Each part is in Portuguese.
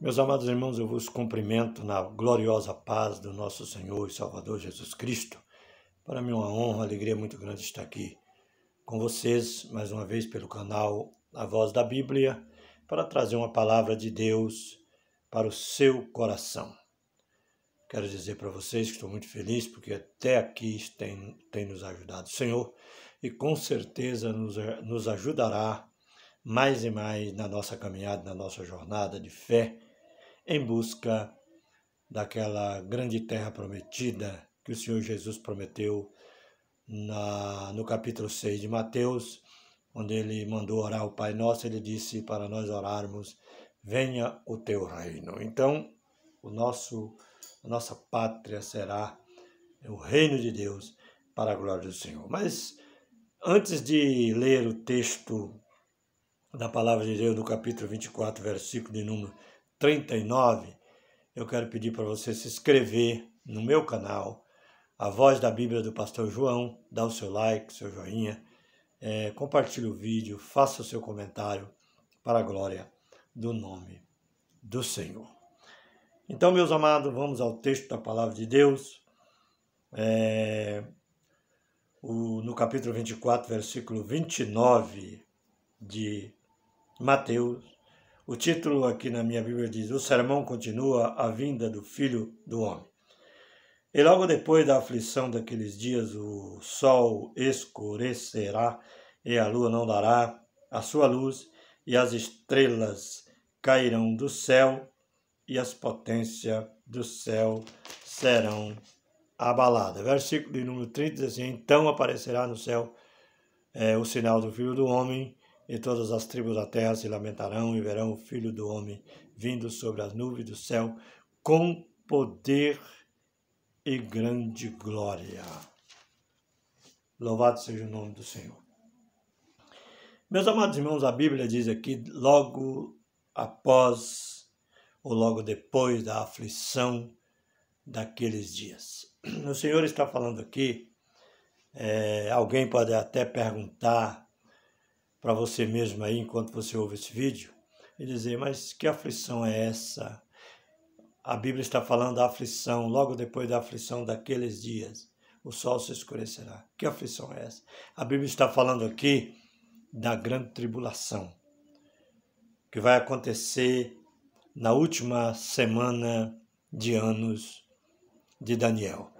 Meus amados irmãos, eu vos cumprimento na gloriosa paz do nosso Senhor e Salvador Jesus Cristo. Para mim é uma honra, uma alegria muito grande estar aqui com vocês, mais uma vez pelo canal A Voz da Bíblia, para trazer uma palavra de Deus para o seu coração. Quero dizer para vocês que estou muito feliz porque até aqui tem, tem nos ajudado o Senhor e com certeza nos, nos ajudará mais e mais na nossa caminhada, na nossa jornada de fé em busca daquela grande terra prometida que o Senhor Jesus prometeu na, no capítulo 6 de Mateus, quando ele mandou orar o Pai Nosso, ele disse para nós orarmos: Venha o teu reino. Então, o nosso, a nossa pátria será o reino de Deus para a glória do Senhor. Mas antes de ler o texto da palavra de Deus do capítulo 24, versículo de número 39, eu quero pedir para você se inscrever no meu canal, A Voz da Bíblia do Pastor João. Dá o seu like, seu joinha, é, compartilhe o vídeo, faça o seu comentário para a glória do nome do Senhor. Então, meus amados, vamos ao texto da palavra de Deus. É, o, no capítulo 24, versículo 29 de Mateus, o título aqui na minha Bíblia diz: O sermão continua a vinda do Filho do Homem. E logo depois da aflição daqueles dias, o sol escurecerá e a lua não dará a sua luz, e as estrelas cairão do céu, e as potências do céu serão abaladas. Versículo de número 30 diz assim: Então aparecerá no céu é, o sinal do Filho do Homem e todas as tribos da terra se lamentarão e verão o Filho do Homem vindo sobre as nuvens do céu com poder e grande glória. Louvado seja o nome do Senhor. Meus amados irmãos, a Bíblia diz aqui, logo após ou logo depois da aflição daqueles dias. O Senhor está falando aqui, é, alguém pode até perguntar para você mesmo aí enquanto você ouve esse vídeo e dizer: mas que aflição é essa? A Bíblia está falando da aflição, logo depois da aflição daqueles dias, o sol se escurecerá. Que aflição é essa? A Bíblia está falando aqui da grande tribulação que vai acontecer na última semana de anos de Daniel,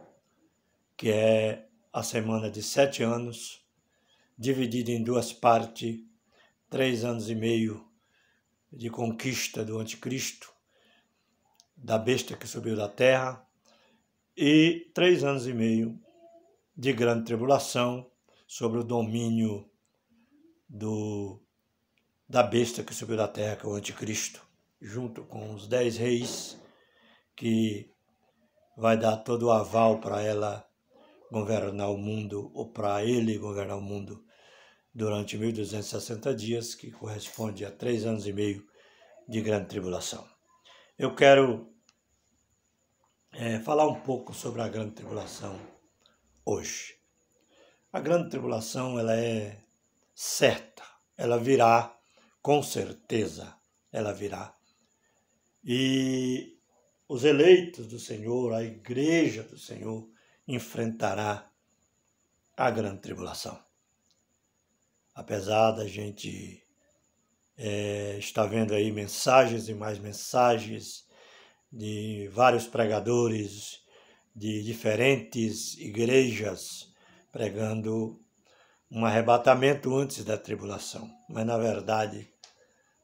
que é a semana de sete anos Dividido em duas partes, três anos e meio de conquista do anticristo, da besta que subiu da terra, e três anos e meio de grande tribulação sobre o domínio do, da besta que subiu da terra, que é o anticristo, junto com os dez reis, que vai dar todo o aval para ela governar o mundo, ou para ele governar o mundo durante 1260 dias, que corresponde a três anos e meio de grande tribulação. Eu quero é, falar um pouco sobre a grande tribulação hoje. A grande tribulação ela é certa, ela virá com certeza, ela virá. E os eleitos do Senhor, a igreja do Senhor enfrentará a grande tribulação apesar da gente é, estar vendo aí mensagens e mais mensagens de vários pregadores de diferentes igrejas pregando um arrebatamento antes da tribulação. Mas na verdade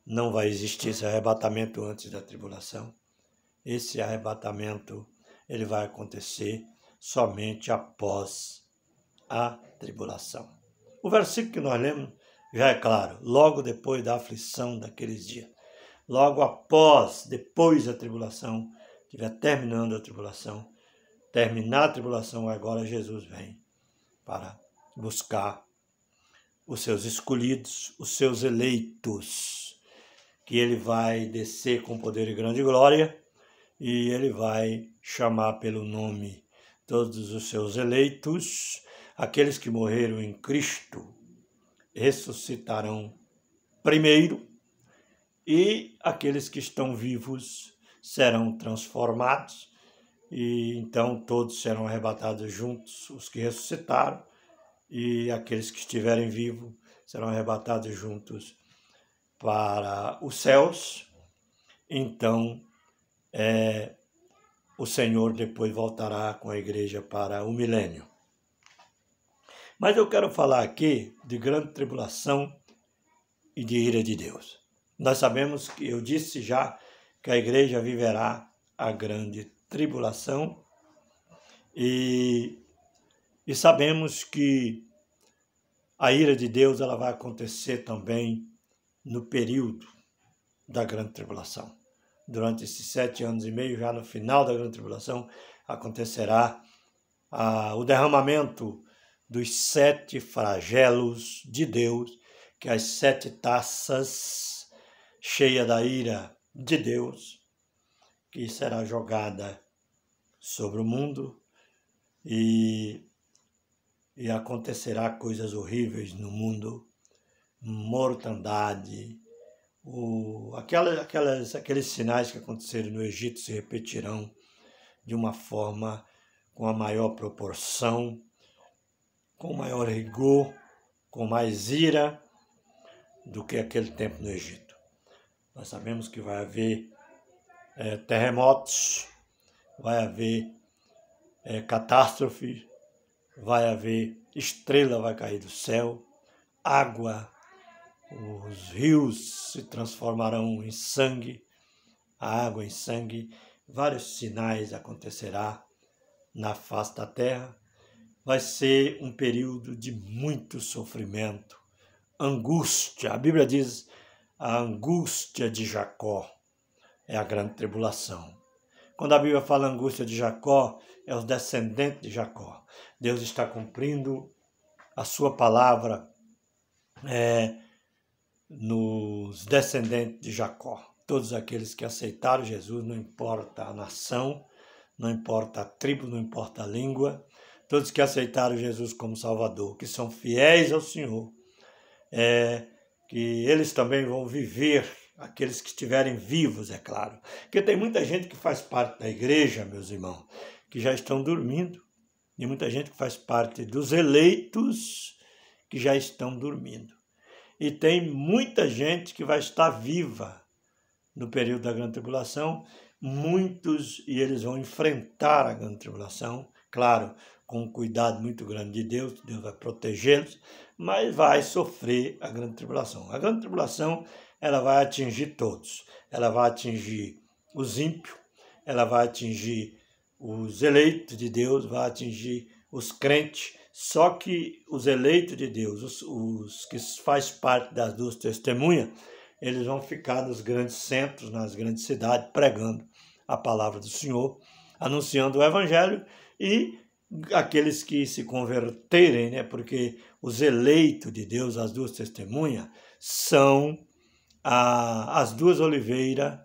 não vai existir esse arrebatamento antes da tribulação. Esse arrebatamento ele vai acontecer somente após a tribulação. O versículo que nós lemos já é claro, logo depois da aflição daqueles dias, logo após, depois da tribulação, estiver terminando a tribulação, terminar a tribulação, agora Jesus vem para buscar os seus escolhidos, os seus eleitos, que ele vai descer com poder e grande glória e ele vai chamar pelo nome todos os seus eleitos Aqueles que morreram em Cristo ressuscitarão primeiro, e aqueles que estão vivos serão transformados, e então todos serão arrebatados juntos, os que ressuscitaram, e aqueles que estiverem vivos serão arrebatados juntos para os céus. Então, é, o Senhor depois voltará com a igreja para o milênio. Mas eu quero falar aqui de grande tribulação e de ira de Deus. Nós sabemos que eu disse já que a igreja viverá a grande tribulação e, e sabemos que a ira de Deus ela vai acontecer também no período da grande tribulação. Durante esses sete anos e meio, já no final da grande tribulação, acontecerá ah, o derramamento dos sete flagelos de Deus, que as sete taças cheia da ira de Deus, que será jogada sobre o mundo e, e acontecerá coisas horríveis no mundo, mortandade, o, aquelas, aquelas, aqueles sinais que aconteceram no Egito se repetirão de uma forma com a maior proporção com maior rigor, com mais ira do que aquele tempo no Egito. Nós sabemos que vai haver é, terremotos, vai haver é, eh, catástrofes, vai haver estrela vai cair do céu, água, os rios se transformarão em sangue, a água em sangue, vários sinais acontecerá na face da terra vai ser um período de muito sofrimento, angústia. A Bíblia diz a angústia de Jacó é a grande tribulação. Quando a Bíblia fala angústia de Jacó, é os descendentes de Jacó. Deus está cumprindo a sua palavra é, nos descendentes de Jacó. Todos aqueles que aceitaram Jesus, não importa a nação, não importa a tribo, não importa a língua, todos que aceitaram Jesus como Salvador, que são fiéis ao Senhor, é, que eles também vão viver, aqueles que estiverem vivos, é claro. Porque tem muita gente que faz parte da igreja, meus irmãos, que já estão dormindo, e muita gente que faz parte dos eleitos que já estão dormindo. E tem muita gente que vai estar viva no período da grande tribulação, muitos e eles vão enfrentar a grande tribulação, claro, com um cuidado muito grande de Deus, Deus vai protegê-los, mas vai sofrer a grande tribulação. A grande tribulação, ela vai atingir todos. Ela vai atingir os ímpios, ela vai atingir os eleitos de Deus, vai atingir os crentes, só que os eleitos de Deus, os, os que faz parte das duas testemunhas, eles vão ficar nos grandes centros, nas grandes cidades, pregando a palavra do Senhor, anunciando o Evangelho e aqueles que se converterem, né? Porque os eleitos de Deus, as duas testemunhas, são a, as duas oliveiras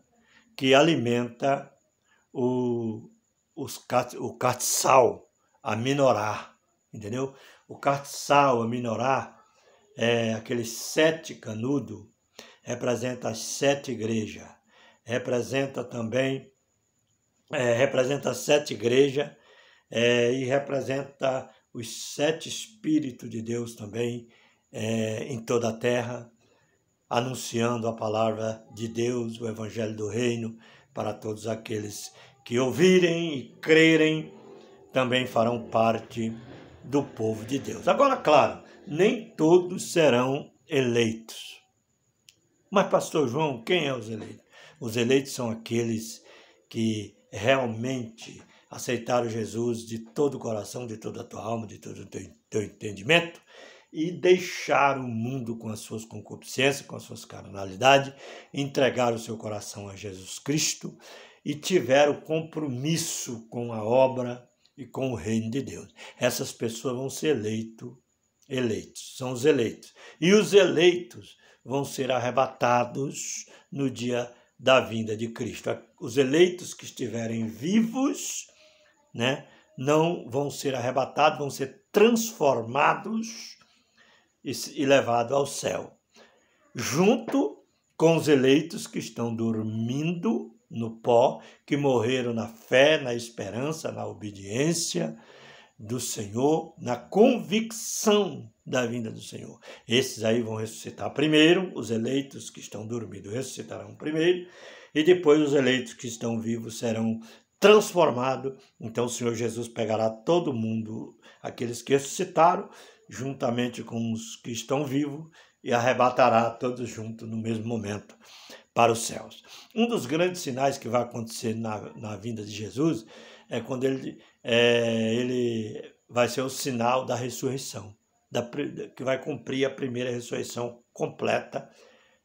que alimenta o, os, o catsal, a minorar, entendeu? O catsal, a minorar, é aqueles sete canudos, representa as sete igrejas, representa também, é, representa as sete igrejas é, e representa os sete Espíritos de Deus também é, em toda a terra, anunciando a palavra de Deus, o Evangelho do Reino, para todos aqueles que ouvirem e crerem, também farão parte do povo de Deus. Agora, claro, nem todos serão eleitos. Mas, pastor João, quem é os eleitos? Os eleitos são aqueles que realmente o Jesus de todo o coração, de toda a tua alma, de todo o teu, teu entendimento e deixar o mundo com as suas concupiscências, com as suas carnalidades, entregar o seu coração a Jesus Cristo e tiver o compromisso com a obra e com o reino de Deus. Essas pessoas vão ser eleitos, eleitos, são os eleitos. E os eleitos vão ser arrebatados no dia da vinda de Cristo. Os eleitos que estiverem vivos né? Não vão ser arrebatados, vão ser transformados e levados ao céu, junto com os eleitos que estão dormindo no pó, que morreram na fé, na esperança, na obediência do Senhor, na convicção da vinda do Senhor. Esses aí vão ressuscitar primeiro, os eleitos que estão dormindo ressuscitarão primeiro, e depois os eleitos que estão vivos serão transformado, então o Senhor Jesus pegará todo mundo, aqueles que ressuscitaram, juntamente com os que estão vivos, e arrebatará todos juntos no mesmo momento para os céus. Um dos grandes sinais que vai acontecer na, na vinda de Jesus é quando ele, é, ele vai ser o sinal da ressurreição, da, que vai cumprir a primeira ressurreição completa.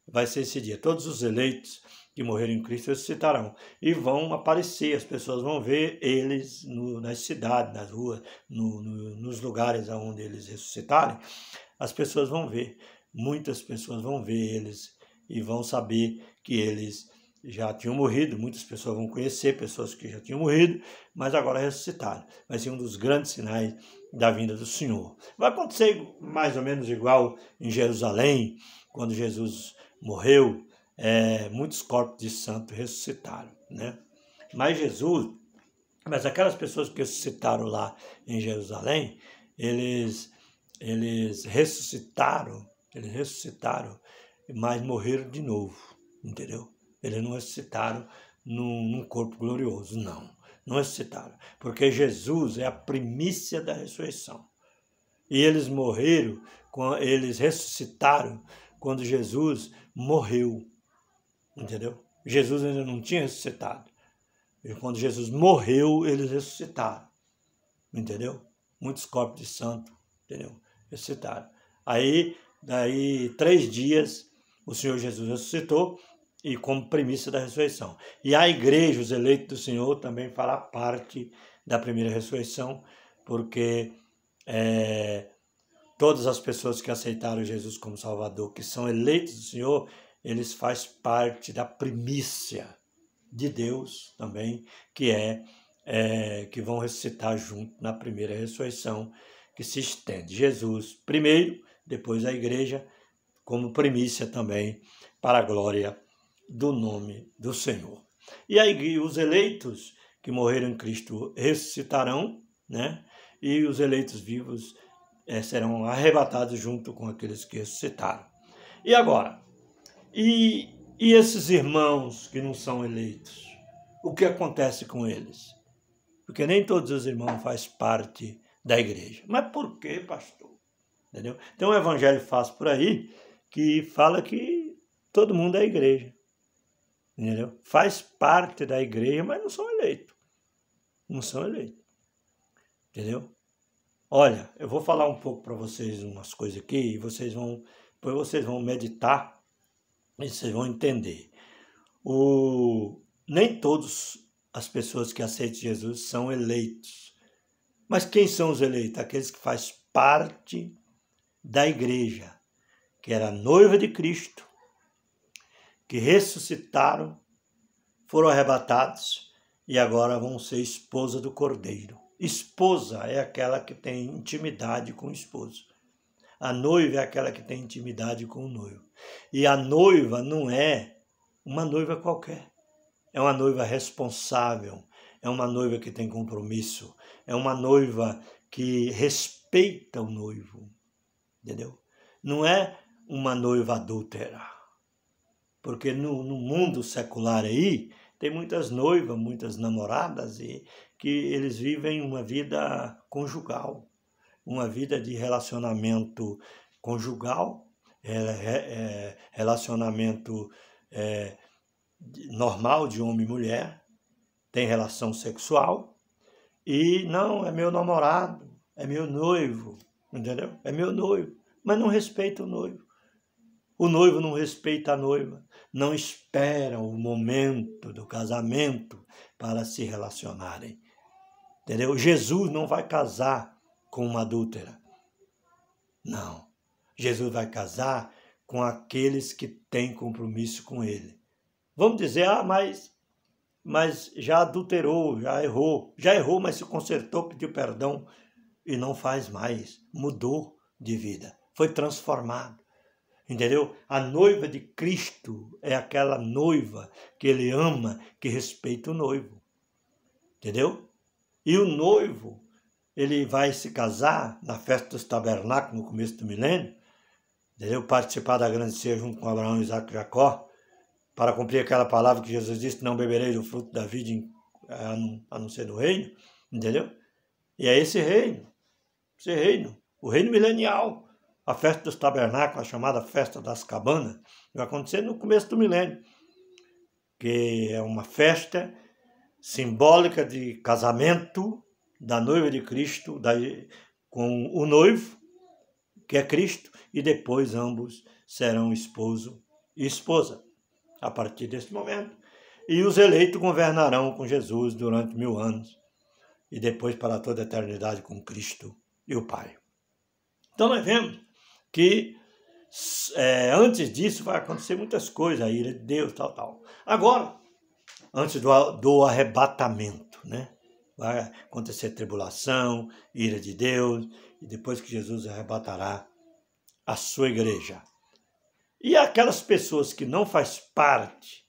Vai ser esse dia. Todos os eleitos que morreram em Cristo ressuscitarão. E vão aparecer, as pessoas vão ver eles no, nas cidades, nas ruas, no, no, nos lugares onde eles ressuscitarem. As pessoas vão ver, muitas pessoas vão ver eles e vão saber que eles já tinham morrido, muitas pessoas vão conhecer pessoas que já tinham morrido, mas agora ressuscitaram. Vai ser um dos grandes sinais da vinda do Senhor. Vai acontecer mais ou menos igual em Jerusalém, quando Jesus morreu, é, muitos corpos de santos ressuscitaram, né? Mas Jesus, mas aquelas pessoas que ressuscitaram lá em Jerusalém, eles, eles ressuscitaram, eles ressuscitaram, mas morreram de novo, entendeu? Eles não ressuscitaram num, num corpo glorioso, não. Não ressuscitaram, porque Jesus é a primícia da ressurreição. E eles morreram, eles ressuscitaram quando Jesus morreu Entendeu? Jesus ainda não tinha ressuscitado. E quando Jesus morreu, eles ressuscitaram. Entendeu? Muitos corpos de santo, entendeu? Ressuscitaram. Aí, daí três dias, o Senhor Jesus ressuscitou e como premissa da ressurreição. E a igreja, os eleitos do Senhor, também fará parte da primeira ressurreição, porque é, todas as pessoas que aceitaram Jesus como Salvador, que são eleitos do Senhor, eles faz parte da primícia de Deus também, que é, é que vão ressuscitar junto na primeira ressurreição que se estende. Jesus primeiro, depois a igreja, como primícia também para a glória do nome do Senhor. E aí os eleitos que morreram em Cristo ressuscitarão, né? E os eleitos vivos é, serão arrebatados junto com aqueles que ressuscitaram. E agora, e, e esses irmãos que não são eleitos, o que acontece com eles? Porque nem todos os irmãos fazem parte da igreja. Mas por que, pastor? Entendeu? Tem um evangelho fácil por aí que fala que todo mundo é igreja. Entendeu? Faz parte da igreja, mas não são eleitos. Não são eleitos. Entendeu? Olha, eu vou falar um pouco para vocês umas coisas aqui e vocês vão, depois vocês vão meditar e vocês vão entender. O, nem todas as pessoas que aceitam Jesus são eleitos. Mas quem são os eleitos? Aqueles que fazem parte da igreja, que era a noiva de Cristo, que ressuscitaram, foram arrebatados e agora vão ser esposa do Cordeiro. Esposa é aquela que tem intimidade com o esposo. A noiva é aquela que tem intimidade com o noivo. E a noiva não é uma noiva qualquer. É uma noiva responsável, é uma noiva que tem compromisso, é uma noiva que respeita o noivo. Entendeu? Não é uma noiva adúltera. Porque no, no mundo secular aí, tem muitas noivas, muitas namoradas e que eles vivem uma vida conjugal uma vida de relacionamento conjugal, é, é, relacionamento é, normal de homem e mulher, tem relação sexual, e não, é meu namorado, é meu noivo, entendeu? É meu noivo, mas não respeita o noivo. O noivo não respeita a noiva, não espera o momento do casamento para se relacionarem. Entendeu? Jesus não vai casar com uma adúltera. Não. Jesus vai casar com aqueles que têm compromisso com ele. Vamos dizer, ah, mas mas já adulterou, já errou, já errou, mas se consertou, pediu perdão e não faz mais, mudou de vida, foi transformado. Entendeu? A noiva de Cristo é aquela noiva que ele ama, que respeita o noivo. Entendeu? E o noivo ele vai se casar na festa dos tabernáculos no começo do milênio, entendeu? participar da grande ceia junto com Abraão, Isaac e Jacó, para cumprir aquela palavra que Jesus disse, não beberei do fruto da vida eh, a não ser do reino, entendeu? E é esse reino, esse reino, o reino milenial, a festa dos tabernáculos, a chamada festa das cabanas, vai acontecer no começo do milênio, que é uma festa simbólica de casamento, da noiva de Cristo, da, com o noivo, que é Cristo, e depois ambos serão esposo e esposa, a partir desse momento. E os eleitos governarão com Jesus durante mil anos, e depois para toda a eternidade com Cristo e o Pai. Então nós vemos que é, antes disso vai acontecer muitas coisas, a ira de Deus, tal, tal. Agora, antes do, do arrebatamento, né? vai acontecer tribulação, ira de Deus, e depois que Jesus arrebatará a sua igreja. E aquelas pessoas que não faz parte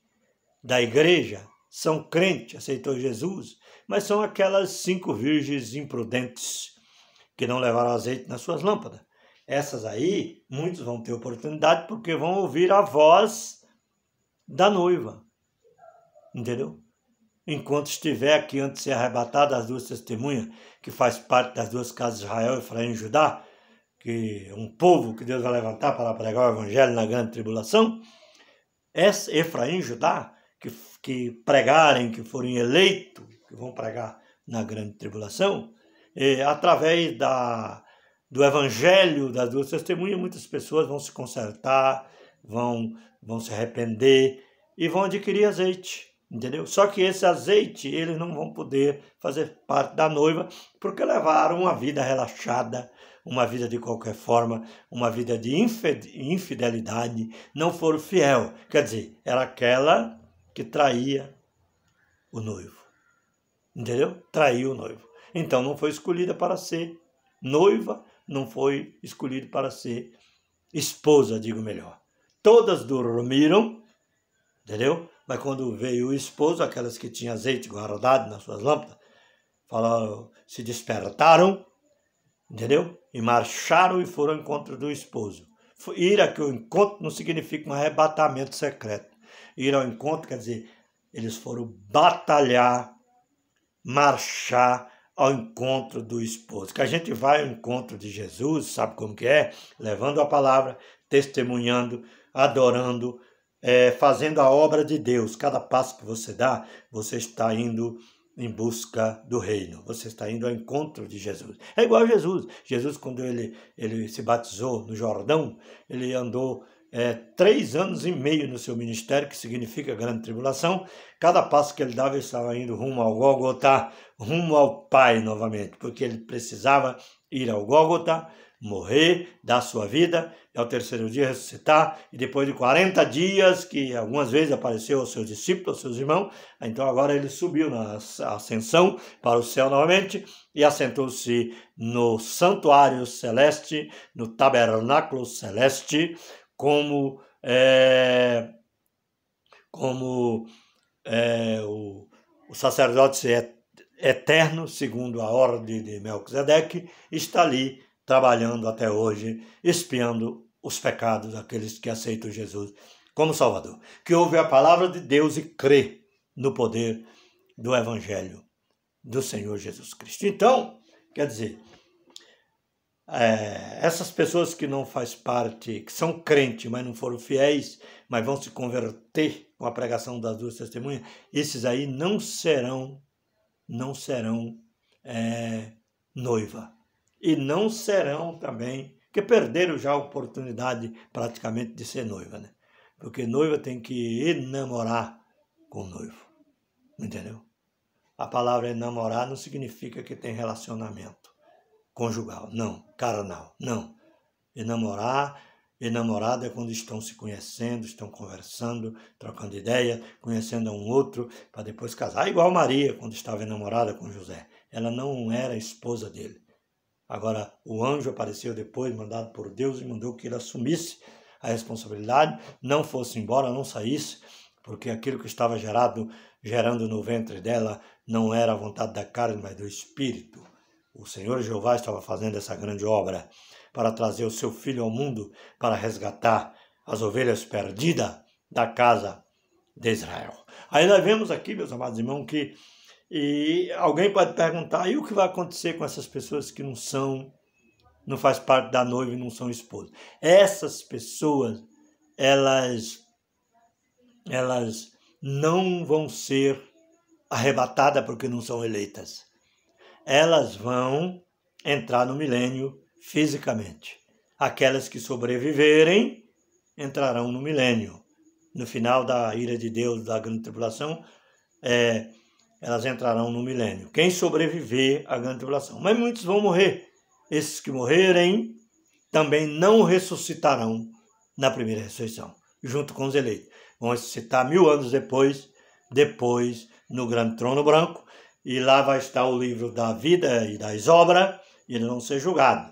da igreja, são crentes, aceitou Jesus, mas são aquelas cinco virgens imprudentes que não levaram azeite nas suas lâmpadas. Essas aí, muitos vão ter oportunidade porque vão ouvir a voz da noiva. Entendeu? enquanto estiver aqui antes de ser arrebatado as duas testemunhas, que faz parte das duas casas de Israel, Efraim e Judá, que é um povo que Deus vai levantar para pregar o evangelho na grande tribulação, essa Efraim e Judá, que, que pregarem, que forem eleitos, que vão pregar na grande tribulação, e, é, através da, do evangelho das duas testemunhas, muitas pessoas vão se consertar, vão, vão se arrepender e vão adquirir azeite Entendeu? Só que esse azeite eles não vão poder fazer parte da noiva porque levaram uma vida relaxada, uma vida de qualquer forma, uma vida de infidelidade, não foram fiel. Quer dizer, era aquela que traía o noivo. Entendeu? Traiu o noivo. Então não foi escolhida para ser noiva, não foi escolhida para ser esposa, digo melhor. Todas dormiram, entendeu? Mas quando veio o esposo, aquelas que tinham azeite guardado nas suas lâmpadas, falaram, se despertaram, entendeu? E marcharam e foram ao encontro do esposo. Ir aqui ao encontro não significa um arrebatamento secreto. Ir ao encontro quer dizer, eles foram batalhar, marchar ao encontro do esposo. Que a gente vai ao encontro de Jesus, sabe como que é? Levando a palavra, testemunhando, adorando, é, fazendo a obra de Deus. Cada passo que você dá, você está indo em busca do reino. Você está indo ao encontro de Jesus. É igual a Jesus. Jesus, quando ele, ele se batizou no Jordão, ele andou é, três anos e meio no seu ministério, que significa grande tribulação. Cada passo que ele dava, ele estava indo rumo ao Gólgota, rumo ao Pai novamente, porque ele precisava ir ao Gólgota morrer, dar sua vida, e é ao terceiro dia ressuscitar, e depois de 40 dias, que algumas vezes apareceu aos seus discípulos, aos seus irmãos, então agora ele subiu na ascensão para o céu novamente e assentou-se no santuário celeste, no tabernáculo celeste, como, é, como é, o, o sacerdote eterno, segundo a ordem de Melquisedeque, está ali trabalhando até hoje, espiando os pecados daqueles que aceitam Jesus como Salvador, que ouve a palavra de Deus e crê no poder do Evangelho do Senhor Jesus Cristo. Então, quer dizer, é, essas pessoas que não faz parte, que são crentes, mas não foram fiéis, mas vão se converter com a pregação das duas testemunhas, esses aí não serão, não serão é, noiva e não serão também, que perderam já a oportunidade praticamente de ser noiva, né? Porque noiva tem que enamorar com o noivo, entendeu? A palavra enamorar não significa que tem relacionamento conjugal, não, carnal, não. Enamorar enamorada é quando estão se conhecendo, estão conversando, trocando ideia, conhecendo um outro, para depois casar. Igual Maria, quando estava enamorada com José. Ela não era esposa dele, Agora, o anjo apareceu depois, mandado por Deus, e mandou que ele assumisse a responsabilidade, não fosse embora, não saísse, porque aquilo que estava gerado, gerando no ventre dela não era a vontade da carne, mas do espírito. O Senhor Jeová estava fazendo essa grande obra para trazer o seu filho ao mundo, para resgatar as ovelhas perdidas da casa de Israel. Aí nós vemos aqui, meus amados irmãos, que e alguém pode perguntar, e o que vai acontecer com essas pessoas que não são, não faz parte da noiva e não são esposa? Essas pessoas, elas, elas não vão ser arrebatadas porque não são eleitas. Elas vão entrar no milênio fisicamente. Aquelas que sobreviverem entrarão no milênio. No final da ira de Deus, da grande tribulação, é, elas entrarão no milênio. Quem sobreviver à grande tribulação. Mas muitos vão morrer. Esses que morrerem também não ressuscitarão na primeira ressurreição, junto com os eleitos. Vão ressuscitar mil anos depois, depois no grande trono branco, e lá vai estar o livro da vida e das obras, e eles não ser julgado.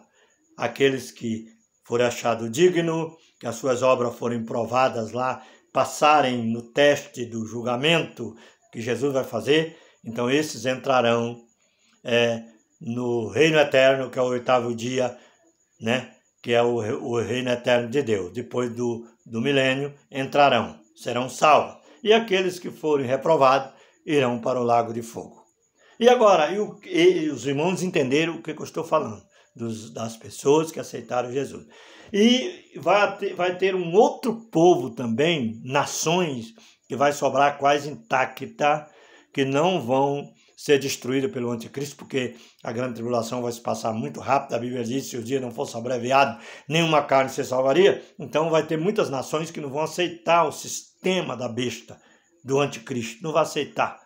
Aqueles que forem achados dignos, que as suas obras forem provadas lá, passarem no teste do julgamento que Jesus vai fazer, então esses entrarão é, no reino eterno, que é o oitavo dia, né? Que é o, o reino eterno de Deus. Depois do, do milênio, entrarão, serão salvos. E aqueles que forem reprovados irão para o lago de fogo. E agora, e o, e os irmãos entenderam o que, que eu estou falando, dos, das pessoas que aceitaram Jesus. E vai ter, vai ter um outro povo também, nações, que vai sobrar quase intacta que não vão ser destruídos pelo anticristo, porque a grande tribulação vai se passar muito rápido. A Bíblia diz: que se o dia não fosse abreviado, nenhuma carne se salvaria. Então, vai ter muitas nações que não vão aceitar o sistema da besta, do anticristo. Não vai aceitar,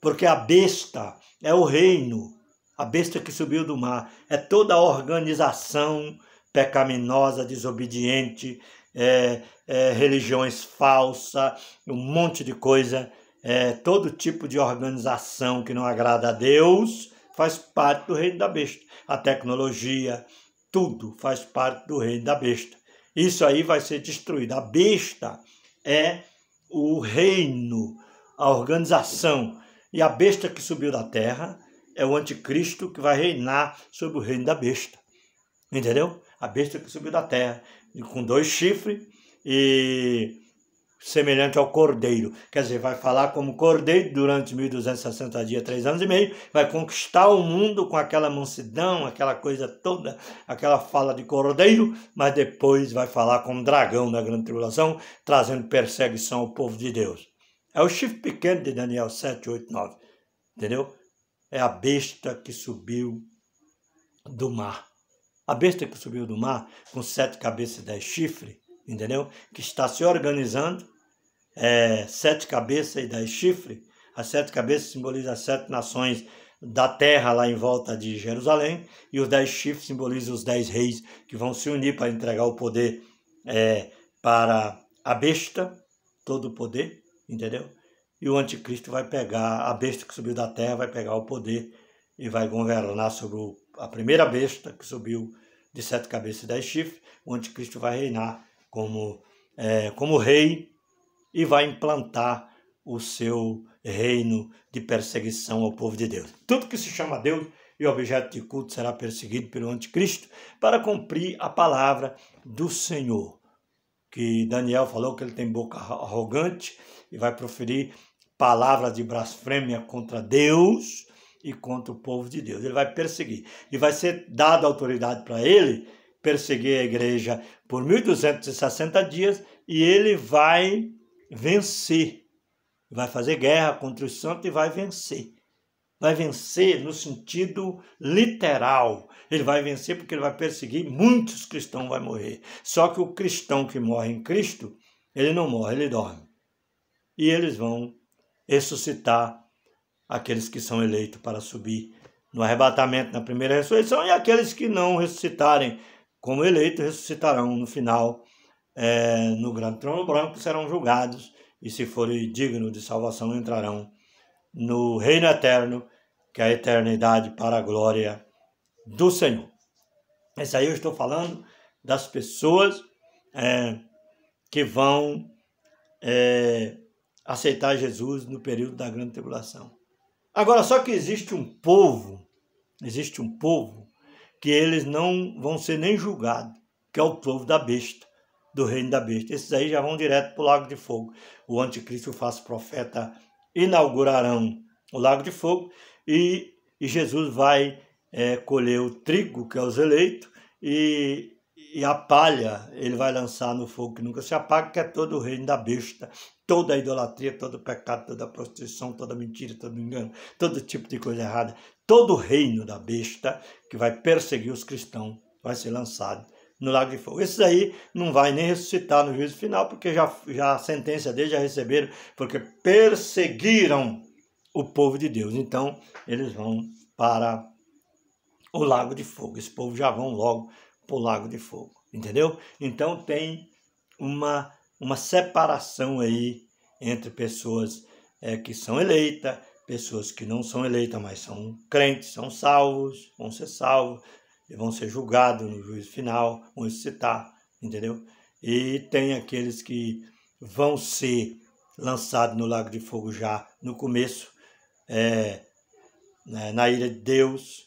porque a besta é o reino, a besta que subiu do mar, é toda a organização pecaminosa, desobediente, é, é, religiões falsas, um monte de coisa é, todo tipo de organização que não agrada a Deus faz parte do reino da besta. A tecnologia, tudo faz parte do reino da besta. Isso aí vai ser destruído. A besta é o reino, a organização. E a besta que subiu da terra é o anticristo que vai reinar sobre o reino da besta. Entendeu? A besta que subiu da terra, com dois chifres e semelhante ao cordeiro. Quer dizer, vai falar como cordeiro durante 1260 dias, três anos e meio, vai conquistar o mundo com aquela mansidão, aquela coisa toda, aquela fala de cordeiro, mas depois vai falar como dragão na grande tribulação, trazendo perseguição ao povo de Deus. É o chifre pequeno de Daniel 7, 8, 9. Entendeu? É a besta que subiu do mar. A besta que subiu do mar, com sete cabeças e dez chifres, entendeu? Que está se organizando é, sete cabeças e dez chifres. As sete cabeças simbolizam as sete nações da terra lá em volta de Jerusalém, e os dez chifres simbolizam os dez reis que vão se unir para entregar o poder é, para a besta, todo o poder, entendeu? E o anticristo vai pegar, a besta que subiu da terra vai pegar o poder e vai governar sobre a primeira besta que subiu de sete cabeças e dez chifres. O anticristo vai reinar como, é, como rei e vai implantar o seu reino de perseguição ao povo de Deus. Tudo que se chama Deus e objeto de culto será perseguido pelo anticristo para cumprir a palavra do Senhor. Que Daniel falou que ele tem boca arrogante e vai proferir palavras de blasfêmia contra Deus e contra o povo de Deus. Ele vai perseguir e vai ser dada autoridade para ele perseguir a igreja por 1260 dias e ele vai vencer. Vai fazer guerra contra os santos e vai vencer. Vai vencer no sentido literal. Ele vai vencer porque ele vai perseguir, muitos cristãos vai morrer. Só que o cristão que morre em Cristo, ele não morre, ele dorme. E eles vão ressuscitar aqueles que são eleitos para subir no arrebatamento, na primeira ressurreição, e aqueles que não ressuscitarem como eleitos ressuscitarão no final é, no grande trono branco serão julgados, e se forem dignos de salvação, entrarão no reino eterno, que é a eternidade para a glória do Senhor. Isso aí eu estou falando das pessoas é, que vão é, aceitar Jesus no período da grande tribulação. Agora, só que existe um povo, existe um povo que eles não vão ser nem julgados, que é o povo da besta do reino da besta. Esses aí já vão direto para o lago de fogo. O anticristo, o profeta, inaugurarão o lago de fogo e, e Jesus vai é, colher o trigo, que é os eleitos, e, e a palha ele vai lançar no fogo que nunca se apaga, que é todo o reino da besta, toda a idolatria, todo o pecado, toda a prostituição, toda a mentira, todo o engano, todo tipo de coisa errada, todo o reino da besta que vai perseguir os cristãos vai ser lançado no lago de fogo. esses aí não vai nem ressuscitar no juízo final, porque já, já a sentença deles já receberam, porque perseguiram o povo de Deus. Então, eles vão para o lago de fogo. Esse povo já vão logo para o lago de fogo, entendeu? Então, tem uma, uma separação aí entre pessoas é, que são eleitas, pessoas que não são eleitas, mas são crentes, são salvos, vão ser salvos, vão ser julgados no juízo final, vão excitar, entendeu? E tem aqueles que vão ser lançados no lago de fogo já no começo, é, né, na ira de Deus,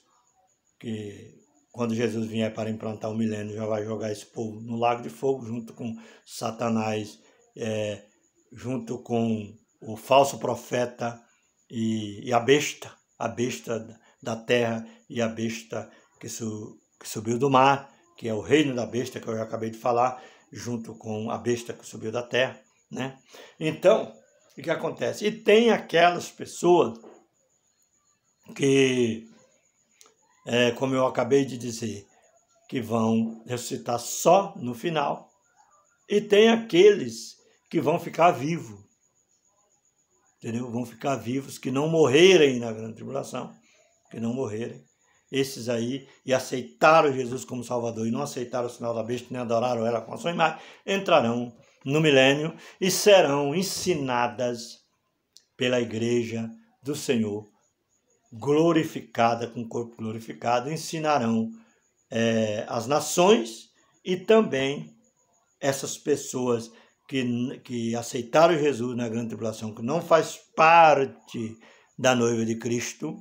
que quando Jesus vier para implantar o milênio, já vai jogar esse povo no lago de fogo, junto com Satanás, é, junto com o falso profeta e, e a besta, a besta da terra e a besta que, su, que subiu do mar, que é o reino da besta, que eu já acabei de falar, junto com a besta que subiu da terra. Né? Então, o que acontece? E tem aquelas pessoas que, é, como eu acabei de dizer, que vão ressuscitar só no final, e tem aqueles que vão ficar vivos. Entendeu? Vão ficar vivos, que não morrerem na grande tribulação, que não morrerem, esses aí e aceitaram Jesus como Salvador e não aceitaram o sinal da besta nem adoraram ela com a sua imagem, entrarão no milênio e serão ensinadas pela igreja do Senhor, glorificada, com o corpo glorificado, ensinarão é, as nações e também essas pessoas que, que aceitaram Jesus na grande tribulação, que não faz parte da noiva de Cristo,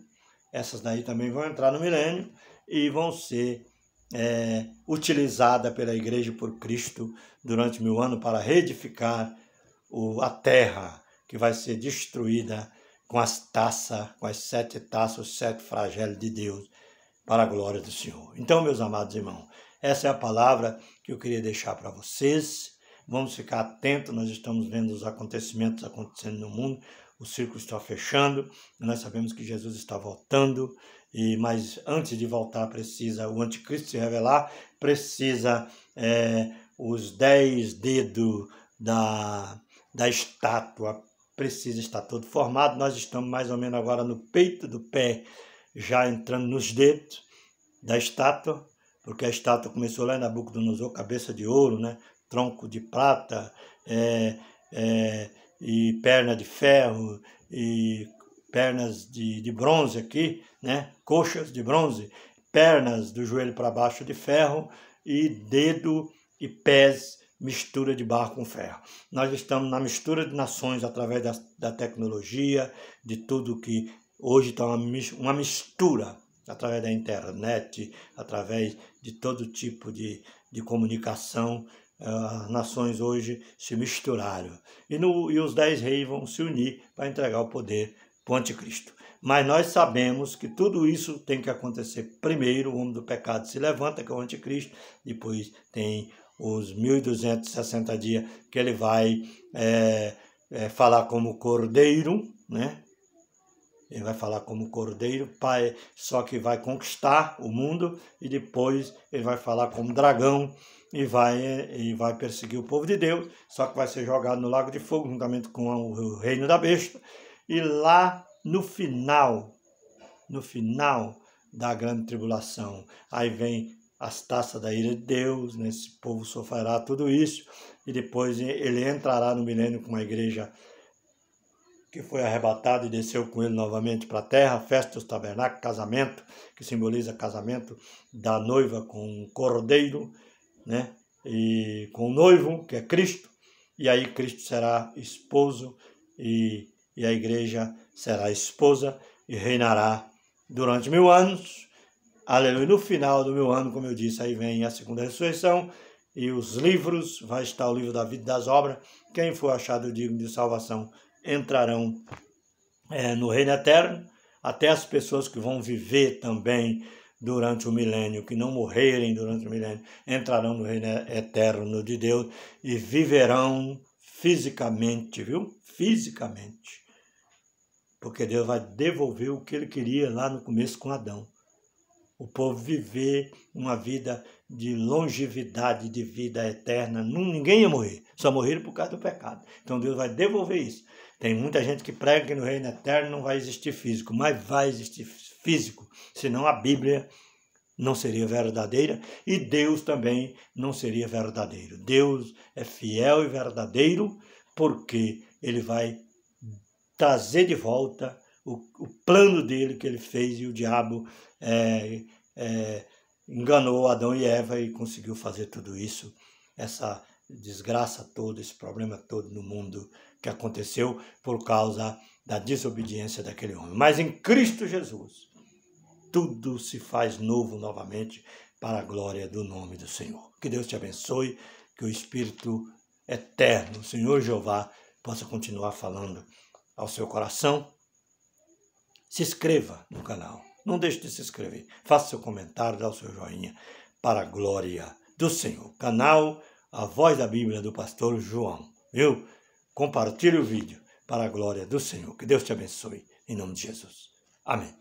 essas daí também vão entrar no milênio e vão ser é, utilizadas pela Igreja por Cristo durante mil anos para reedificar o, a terra que vai ser destruída com as taças, com as sete taças, os sete flagelos de Deus, para a glória do Senhor. Então, meus amados irmãos, essa é a palavra que eu queria deixar para vocês. Vamos ficar atentos, nós estamos vendo os acontecimentos acontecendo no mundo o círculo está fechando, nós sabemos que Jesus está voltando, e mas antes de voltar precisa o anticristo se revelar, precisa é, os dez dedos da, da estátua, precisa estar todo formado, nós estamos mais ou menos agora no peito do pé, já entrando nos dedos da estátua, porque a estátua começou lá em Nabucodonosor, cabeça de ouro, né? tronco de prata, é, é, e perna de ferro e pernas de, de bronze aqui, né? Coxas de bronze, pernas do joelho para baixo de ferro e dedo e pés mistura de barro com ferro. Nós estamos na mistura de nações através da, da tecnologia, de tudo que hoje está uma, uma mistura através da internet, através de todo tipo de, de comunicação as ah, nações hoje se misturaram. E, no, e os dez reis vão se unir para entregar o poder para o anticristo. Mas nós sabemos que tudo isso tem que acontecer primeiro. O homem do pecado se levanta, que é o anticristo, depois tem os 1260 dias que ele vai é, é, falar como cordeiro, né? Ele vai falar como cordeiro, pai, só que vai conquistar o mundo, e depois ele vai falar como dragão, e vai, e vai perseguir o povo de Deus, só que vai ser jogado no lago de fogo, juntamente com o reino da besta. E lá no final, no final da grande tribulação, aí vem as taças da ira de Deus, né? esse povo sofrerá tudo isso, e depois ele entrará no milênio com uma igreja que foi arrebatada e desceu com ele novamente para a terra, festa dos tabernáculos, casamento, que simboliza casamento da noiva com o um cordeiro, né? E com o noivo, que é Cristo, e aí Cristo será esposo e, e a igreja será esposa e reinará durante mil anos. Aleluia. No final do mil ano, como eu disse, aí vem a segunda ressurreição e os livros, vai estar o livro da vida e das obras. Quem for achado digno de salvação entrarão é, no reino eterno, até as pessoas que vão viver também durante o milênio, que não morrerem durante o milênio, entrarão no reino eterno de Deus e viverão fisicamente, viu? Fisicamente. Porque Deus vai devolver o que ele queria lá no começo com Adão. O povo viver uma vida de longevidade, de vida eterna. Ninguém ia morrer, só morreram por causa do pecado. Então Deus vai devolver isso. Tem muita gente que prega que no reino eterno não vai existir físico, mas vai existir físico físico, senão a Bíblia não seria verdadeira e Deus também não seria verdadeiro. Deus é fiel e verdadeiro porque ele vai trazer de volta o, o plano dele que ele fez e o diabo é, é, enganou Adão e Eva e conseguiu fazer tudo isso, essa desgraça toda, esse problema todo no mundo que aconteceu por causa da desobediência daquele homem. Mas em Cristo Jesus, tudo se faz novo novamente para a glória do nome do Senhor. Que Deus te abençoe, que o Espírito eterno, Senhor Jeová, possa continuar falando ao seu coração. Se inscreva no canal. Não deixe de se inscrever. Faça seu comentário, dá o seu joinha para a glória do Senhor. Canal A Voz da Bíblia do Pastor João. Viu? Compartilhe o vídeo para a glória do Senhor. Que Deus te abençoe, em nome de Jesus. Amém.